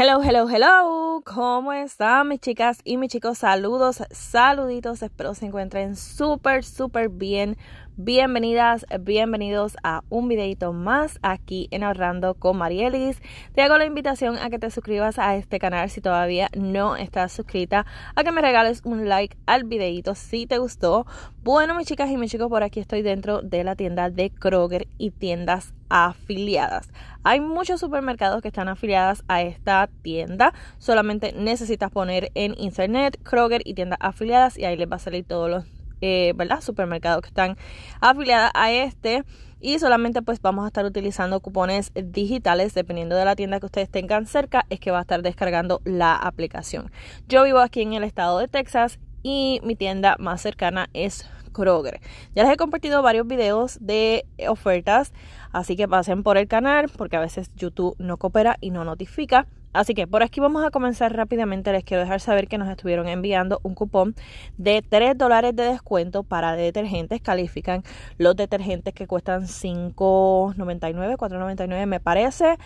Hello, hello, hello. ¿Cómo están mis chicas y mis chicos? Saludos, saluditos. Espero se encuentren súper, súper bien. Bienvenidas, bienvenidos a un videito más aquí en Ahorrando con Marielis. Te hago la invitación a que te suscribas a este canal si todavía no estás suscrita, a que me regales un like al videito si te gustó. Bueno, mis chicas y mis chicos, por aquí estoy dentro de la tienda de Kroger y tiendas afiliadas. Hay muchos supermercados que están afiliadas a esta tienda. Solamente necesitas poner en internet Kroger y tiendas afiliadas y ahí les va a salir todos los eh, ¿verdad? supermercados que están afiliadas a este. Y solamente pues vamos a estar utilizando cupones digitales dependiendo de la tienda que ustedes tengan cerca es que va a estar descargando la aplicación. Yo vivo aquí en el estado de Texas y mi tienda más cercana es ya les he compartido varios videos de ofertas, así que pasen por el canal porque a veces YouTube no coopera y no notifica. Así que por aquí vamos a comenzar rápidamente. Les quiero dejar saber que nos estuvieron enviando un cupón de 3 dólares de descuento para detergentes. Califican los detergentes que cuestan 5.99, 4.99 me parece.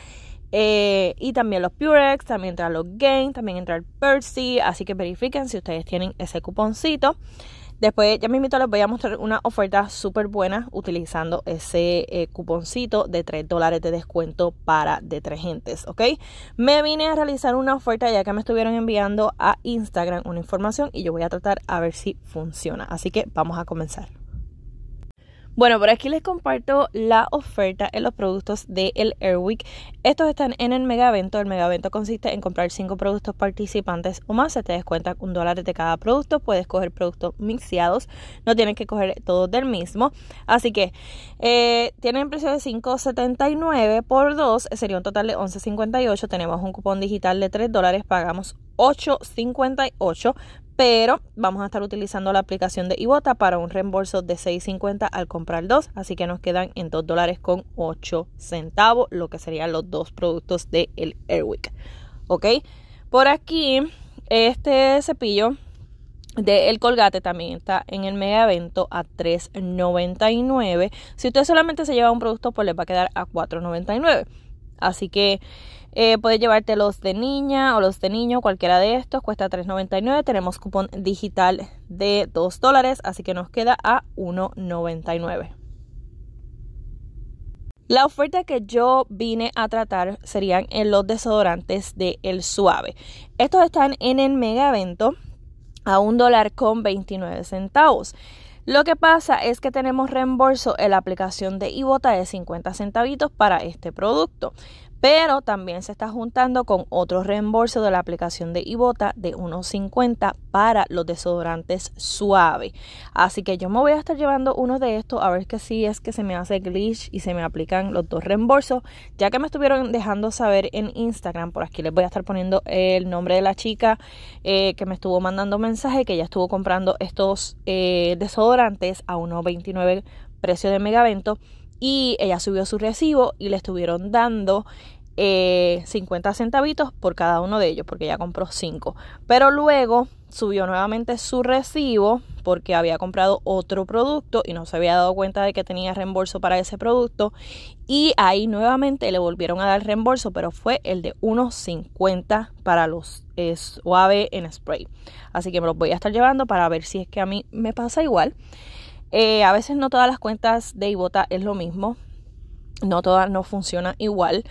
Eh, y también los Purex, también entra los Gain, también entra el Percy. Así que verifiquen si ustedes tienen ese cuponcito. Después, ya invito, les voy a mostrar una oferta súper buena utilizando ese eh, cuponcito de 3 dólares de descuento para detergentes, ¿ok? Me vine a realizar una oferta ya que me estuvieron enviando a Instagram una información y yo voy a tratar a ver si funciona. Así que vamos a comenzar. Bueno, por aquí les comparto la oferta en los productos de el Airwick. Estos están en el Evento. El Mega Evento consiste en comprar 5 productos participantes o más. Se te descuenta un dólar de cada producto. Puedes coger productos mixeados. No tienes que coger todos del mismo. Así que eh, tienen precio de 5.79 por 2. Sería un total de 11.58. Tenemos un cupón digital de 3 dólares. Pagamos 8.58 pero vamos a estar utilizando la aplicación de Ibota para un reembolso de 6.50 al comprar dos, así que nos quedan en 2 dólares con 8 centavos, lo que serían los dos productos del el Airwick. ¿Ok? Por aquí, este cepillo de el colgate también está en el mega evento a $3.99. Si usted solamente se lleva un producto, pues les va a quedar a $4.99. Así que eh, puedes llevarte los de niña o los de niño, cualquiera de estos, cuesta $3.99. Tenemos cupón digital de 2 dólares, así que nos queda a $1.99. La oferta que yo vine a tratar serían en los desodorantes de El Suave. Estos están en el mega evento a $1.29 dólar con centavos. Lo que pasa es que tenemos reembolso en la aplicación de Ibota de 50 centavitos para este producto, pero también se está juntando con otro reembolso de la aplicación de Ibota de 1.50 para los desodorantes suaves. Así que yo me voy a estar llevando uno de estos a ver que si es que se me hace glitch y se me aplican los dos reembolsos, ya que me estuvieron dejando saber en Instagram, por aquí les voy a estar poniendo el nombre de la chica eh, que me estuvo mandando mensaje que ya estuvo comprando estos eh, desodorantes antes a 1.29 precio de Megavento y ella subió su recibo y le estuvieron dando 50 eh, centavitos por cada uno de ellos, porque ya compró 5. Pero luego subió nuevamente su recibo porque había comprado otro producto y no se había dado cuenta de que tenía reembolso para ese producto. Y ahí nuevamente le volvieron a dar reembolso, pero fue el de 1.50 para los eh, suave en spray. Así que me los voy a estar llevando para ver si es que a mí me pasa igual. Eh, a veces no todas las cuentas de Ibota es lo mismo. No todas no funcionan igual.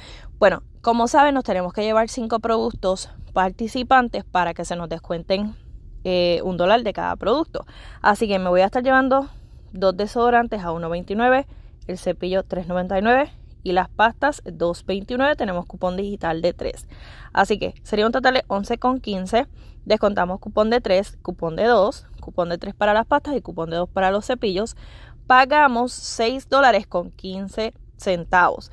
Bueno, como saben, nos tenemos que llevar cinco productos participantes para que se nos descuenten eh, un dólar de cada producto. Así que me voy a estar llevando dos desodorantes a 1.29, el cepillo 3.99 y las pastas 2.29. Tenemos cupón digital de 3. Así que sería un total de 11.15. Descontamos cupón de 3, cupón de 2, cupón de 3 para las pastas y cupón de 2 para los cepillos. Pagamos 6 dólares con 15 centavos.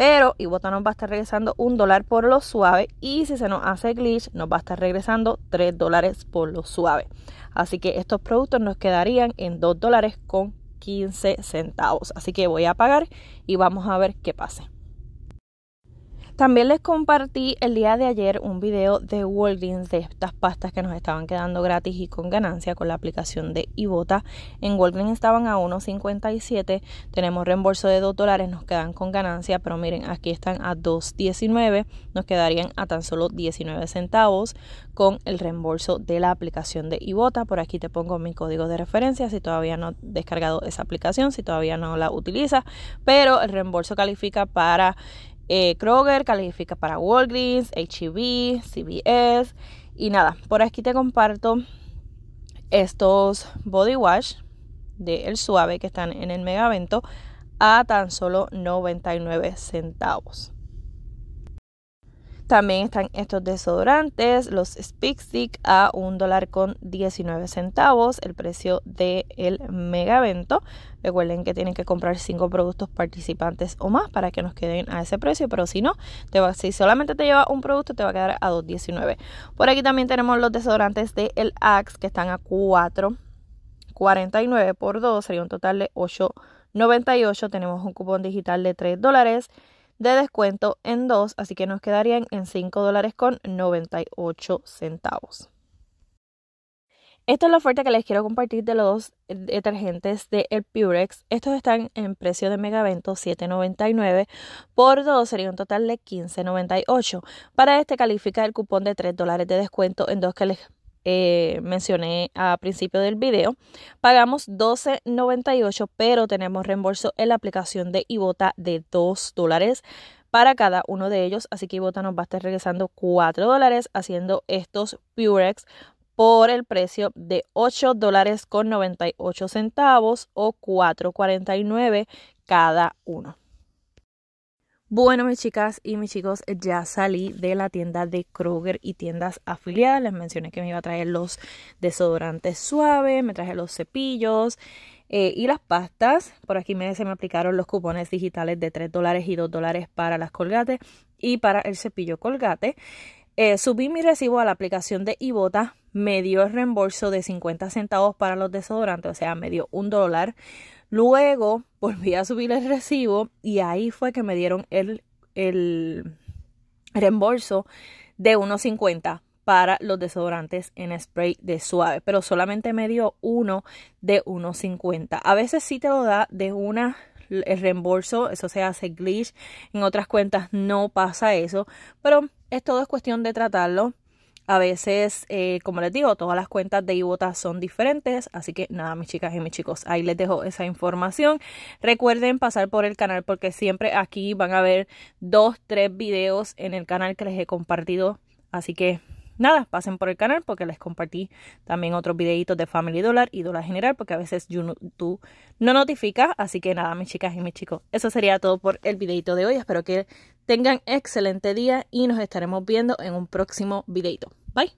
Pero Ibota nos va a estar regresando un dólar por lo suave y si se nos hace glitch nos va a estar regresando 3 dólares por lo suave. Así que estos productos nos quedarían en 2 dólares con 15 centavos. Así que voy a pagar y vamos a ver qué pase. También les compartí el día de ayer un video de Walgreens de estas pastas que nos estaban quedando gratis y con ganancia con la aplicación de Ibota. En Walgreens estaban a 1.57, tenemos reembolso de 2 dólares, nos quedan con ganancia, pero miren, aquí están a 2.19, nos quedarían a tan solo 19 centavos con el reembolso de la aplicación de Ibota. Por aquí te pongo mi código de referencia si todavía no has descargado esa aplicación, si todavía no la utilizas, pero el reembolso califica para eh, Kroger califica para Walgreens, HEB, CBS Y nada, por aquí te comparto estos body wash de El Suave que están en el mega evento a tan solo 99 centavos. También están estos desodorantes, los Speak a $1.19, el precio del Mega Evento. Recuerden que tienen que comprar 5 productos participantes o más para que nos queden a ese precio, pero si no, si solamente te lleva un producto, te va a quedar a 2.19. Por aquí también tenemos los desodorantes de El Axe que están a 4.49 por 2, sería un total de 8.98. Tenemos un cupón digital de 3 de descuento en dos, así que nos quedarían en 5 dólares con 98 centavos. Esta es la oferta que les quiero compartir de los dos eh, detergentes de El Purex. Estos están en precio de megavento $7.99 por dos, sería un total de $15.98. Para este califica el cupón de $3 dólares de descuento en dos que les eh, mencioné a principio del video, pagamos $12.98, pero tenemos reembolso en la aplicación de Ibota de 2 dólares para cada uno de ellos. Así que Ibota nos va a estar regresando 4 dólares haciendo estos Purex por el precio de 8 dólares con 98 centavos o 4.49 cada uno. Bueno, mis chicas y mis chicos, ya salí de la tienda de Kroger y tiendas afiliadas. Les mencioné que me iba a traer los desodorantes suaves, me traje los cepillos eh, y las pastas. Por aquí me, se me aplicaron los cupones digitales de 3 dólares y 2 dólares para las colgates y para el cepillo colgate. Eh, subí mi recibo a la aplicación de Ibota, me dio el reembolso de 50 centavos para los desodorantes, o sea, me dio un dólar Luego volví a subir el recibo y ahí fue que me dieron el, el reembolso de 1.50 para los desodorantes en spray de suave, pero solamente me dio uno de 1.50. A veces sí te lo da de una el reembolso, eso se hace glitch, en otras cuentas no pasa eso, pero es todo es cuestión de tratarlo a veces, eh, como les digo, todas las cuentas de Ibota son diferentes, así que nada, mis chicas y mis chicos, ahí les dejo esa información. Recuerden pasar por el canal porque siempre aquí van a ver dos, tres videos en el canal que les he compartido, así que nada, pasen por el canal porque les compartí también otros videitos de Family Dollar y Dólar General porque a veces YouTube no notifica. Así que nada, mis chicas y mis chicos, eso sería todo por el videito de hoy. Espero que tengan excelente día y nos estaremos viendo en un próximo videito. Bye.